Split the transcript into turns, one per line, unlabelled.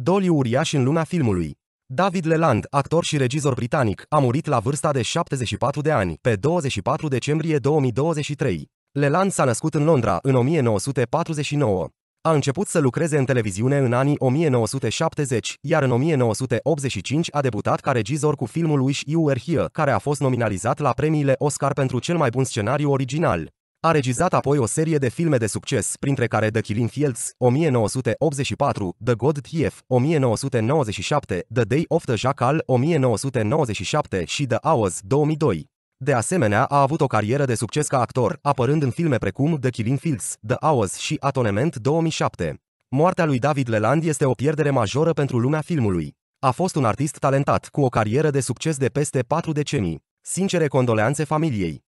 Doliu uriaș în lumea filmului. David Leland, actor și regizor britanic, a murit la vârsta de 74 de ani, pe 24 decembrie 2023. Leland s-a născut în Londra în 1949. A început să lucreze în televiziune în anii 1970, iar în 1985 a debutat ca regizor cu filmul Wish You Were Here, care a fost nominalizat la premiile Oscar pentru cel mai bun scenariu original. A regizat apoi o serie de filme de succes, printre care The Killing Fields, 1984, The God Thief, 1997, The Day of the Jackal, 1997 și The Hours, 2002. De asemenea, a avut o carieră de succes ca actor, apărând în filme precum The Killing Fields, The Hours și Atonement 2007. Moartea lui David Leland este o pierdere majoră pentru lumea filmului. A fost un artist talentat, cu o carieră de succes de peste patru decenii. Sincere condoleanțe familiei.